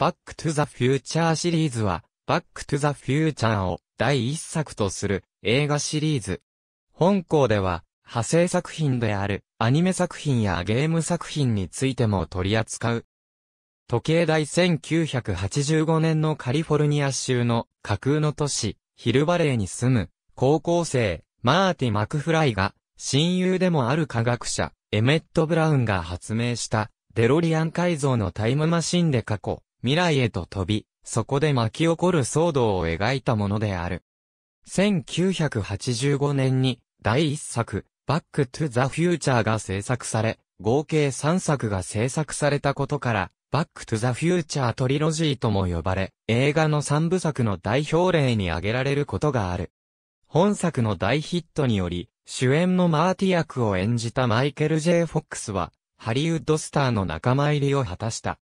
バックトゥザフューチャーシリーズは、バックトゥザフューチャーを第一作とする映画シリーズ。本校では、派生作品であるアニメ作品やゲーム作品についても取り扱う。時計台1985年のカリフォルニア州の架空の都市、ヒルバレーに住む高校生マーティ・マクフライが親友でもある科学者エメット・ブラウンが発明したデロリアン改造のタイムマシンで過去未来へと飛び、そこで巻き起こる騒動を描いたものである。1985年に第1作、バックトゥザフューチャーが制作され、合計3作が制作されたことから、バックトゥザフューチャートリロジーとも呼ばれ、映画の3部作の代表例に挙げられることがある。本作の大ヒットにより、主演のマーティ役を演じたマイケル・ J・ フォックスは、ハリウッドスターの仲間入りを果たした。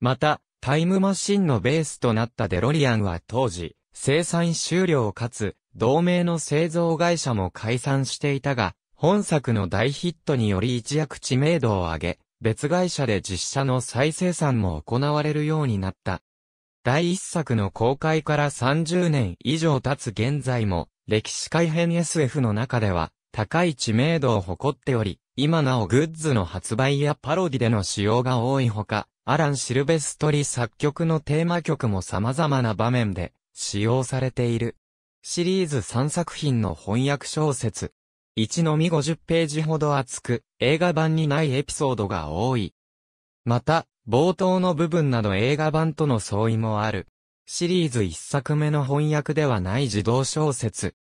また、タイムマシンのベースとなったデロリアンは当時、生産終了かつ、同盟の製造会社も解散していたが、本作の大ヒットにより一躍知名度を上げ、別会社で実写の再生産も行われるようになった。第一作の公開から30年以上経つ現在も、歴史改変 SF の中では、高い知名度を誇っており、今なおグッズの発売やパロディでの使用が多いほか、アラン・シルベストリ作曲のテーマ曲も様々な場面で使用されている。シリーズ3作品の翻訳小説。1のみ50ページほど厚く、映画版にないエピソードが多い。また、冒頭の部分など映画版との相違もある。シリーズ1作目の翻訳ではない自動小説。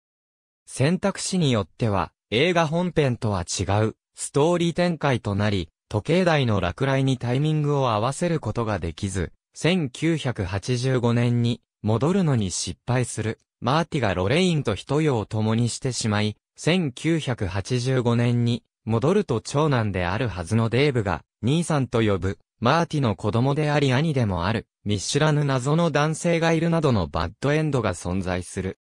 選択肢によっては、映画本編とは違う、ストーリー展開となり、時計台の落雷にタイミングを合わせることができず、1985年に戻るのに失敗する。マーティがロレインと一夜を共にしてしまい、1985年に戻ると長男であるはずのデーブが兄さんと呼ぶ。マーティの子供であり兄でもある、見知らぬ謎の男性がいるなどのバッドエンドが存在する。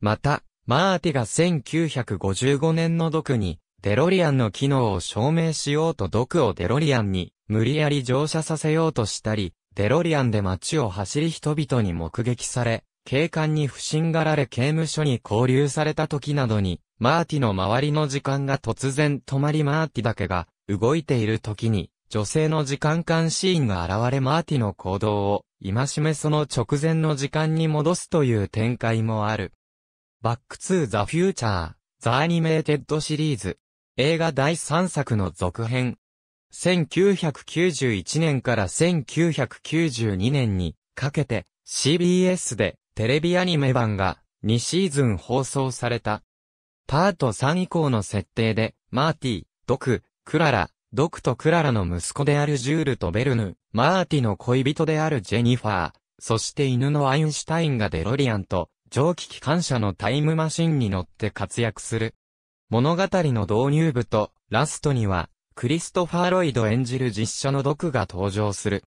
また、マーティが1955年の毒に、デロリアンの機能を証明しようと毒をデロリアンに無理やり乗車させようとしたり、デロリアンで街を走り人々に目撃され、警官に不審がられ刑務所に拘留された時などに、マーティの周りの時間が突然止まりマーティだけが動いている時に、女性の時間間シーンが現れマーティの行動を、今しめその直前の時間に戻すという展開もある。バックーザ・フューチャー、ザ・アニメーテッドシリーズ。映画第3作の続編。1991年から1992年にかけて CBS でテレビアニメ版が2シーズン放送された。パート3以降の設定で、マーティ、ドク、クララ、ドクとクララの息子であるジュールとベルヌ、マーティの恋人であるジェニファー、そして犬のアインシュタインがデロリアンと、蒸気機関車のタイムマシンに乗って活躍する。物語の導入部とラストには、クリストファー・ロイド演じる実写の毒が登場する。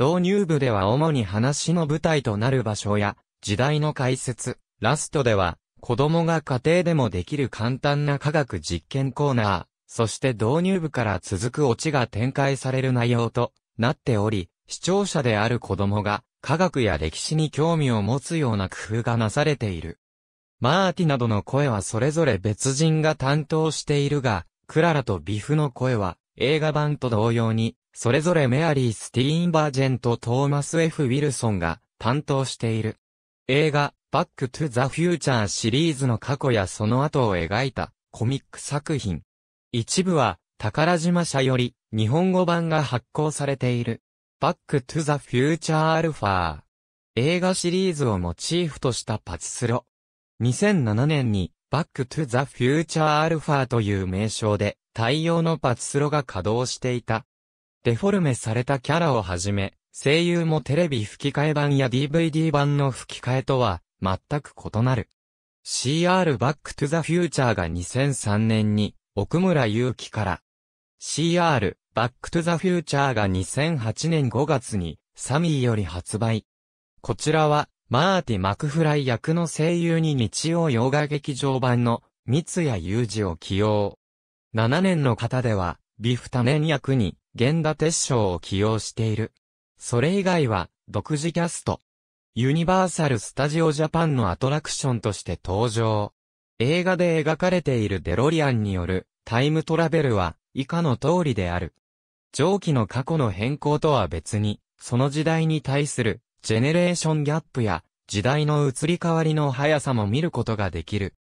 導入部では主に話の舞台となる場所や、時代の解説、ラストでは、子供が家庭でもできる簡単な科学実験コーナー、そして導入部から続くオチが展開される内容となっており、視聴者である子供が科学や歴史に興味を持つような工夫がなされている。マーティなどの声はそれぞれ別人が担当しているが、クララとビフの声は映画版と同様に、それぞれメアリー・スティーンバージェンとトーマス・ F・ ウィルソンが担当している。映画、バック・トゥ・ザ・フューチャーシリーズの過去やその後を描いたコミック作品。一部は、宝島社より日本語版が発行されている。バック・トゥ・ザ・フューチャー・アルファー。映画シリーズをモチーフとしたパチスロ。2007年に、バックトゥザフューチャーアルファという名称で、対応のパチスロが稼働していた。デフォルメされたキャラをはじめ、声優もテレビ吹き替え版や DVD 版の吹き替えとは、全く異なる。CR バックトゥザフューチャーが2003年に、奥村祐希から。CR バックトゥザフューチャーが2008年5月に、サミーより発売。こちらは、マーティ・マクフライ役の声優に日曜洋画劇場版の三谷裕二を起用。7年の方では、ビフタネン役に源田鉄章を起用している。それ以外は、独自キャスト。ユニバーサル・スタジオ・ジャパンのアトラクションとして登場。映画で描かれているデロリアンによるタイムトラベルは以下の通りである。上記の過去の変更とは別に、その時代に対するジェネレーションギャップや、時代の移り変わりの速さも見ることができる。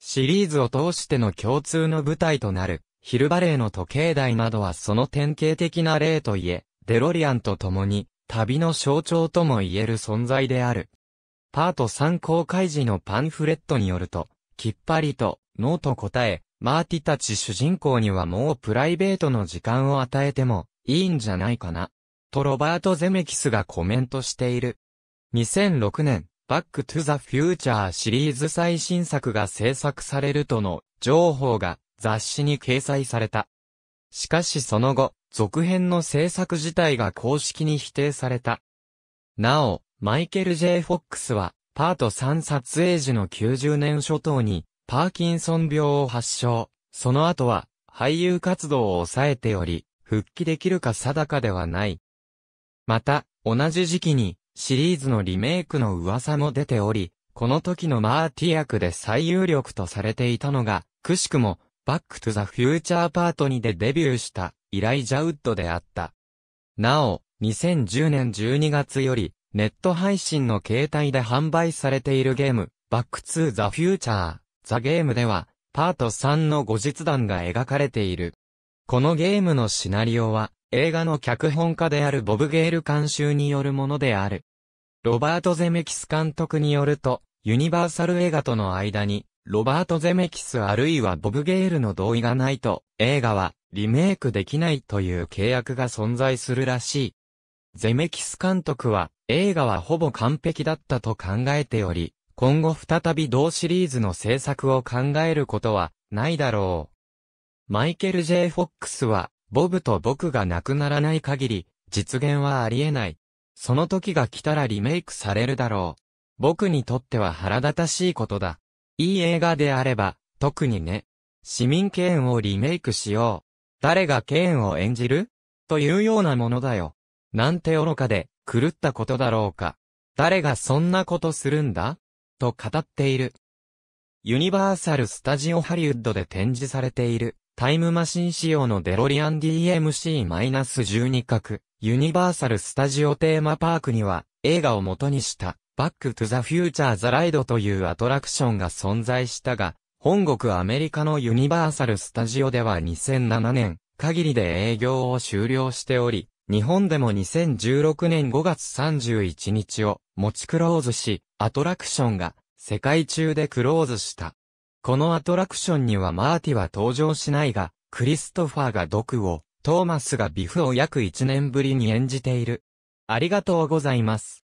シリーズを通しての共通の舞台となる、ヒルバレーの時計台などはその典型的な例といえ、デロリアンと共に、旅の象徴とも言える存在である。パート3公開時のパンフレットによると、きっぱりと、ノーと答え、マーティたち主人公にはもうプライベートの時間を与えてもいいんじゃないかな。とロバート・ゼメキスがコメントしている。2006年、バック・トゥ・ザ・フューチャーシリーズ最新作が制作されるとの情報が雑誌に掲載された。しかしその後、続編の制作自体が公式に否定された。なお、マイケル・ J・ フォックスは、パート3撮影時の90年初頭に、パーキンソン病を発症。その後は、俳優活動を抑えており、復帰できるか定かではない。また、同じ時期に、シリーズのリメイクの噂も出ており、この時のマーティ役で最有力とされていたのが、くしくも、バックトゥザフューチャーパートにでデビューした、イライジャウッドであった。なお、2010年12月より、ネット配信の携帯で販売されているゲーム、バックトゥザフューチャー、ザゲームでは、パート3の後日談が描かれている。このゲームのシナリオは、映画の脚本家であるボブ・ゲール監修によるものである。ロバート・ゼメキス監督によると、ユニバーサル映画との間に、ロバート・ゼメキスあるいはボブ・ゲールの同意がないと、映画はリメイクできないという契約が存在するらしい。ゼメキス監督は、映画はほぼ完璧だったと考えており、今後再び同シリーズの制作を考えることはないだろう。マイケル・ J・ フォックスはボブと僕が亡くならない限り、実現はありえない。その時が来たらリメイクされるだろう。僕にとっては腹立たしいことだ。いい映画であれば、特にね。市民権をリメイクしよう。誰がケーンを演じるというようなものだよ。なんて愚かで、狂ったことだろうか。誰がそんなことするんだと語っている。ユニバーサル・スタジオ・ハリウッドで展示されている。タイムマシン仕様のデロリアン DMC-12 角、ユニバーサル・スタジオ・テーマパークには、映画を元にした、バック・トゥ・ザ・フューチャー・ザ・ライドというアトラクションが存在したが、本国アメリカのユニバーサル・スタジオでは2007年、限りで営業を終了しており、日本でも2016年5月31日を持ちクローズし、アトラクションが世界中でクローズした。このアトラクションにはマーティは登場しないが、クリストファーが毒を、トーマスがビフを約1年ぶりに演じている。ありがとうございます。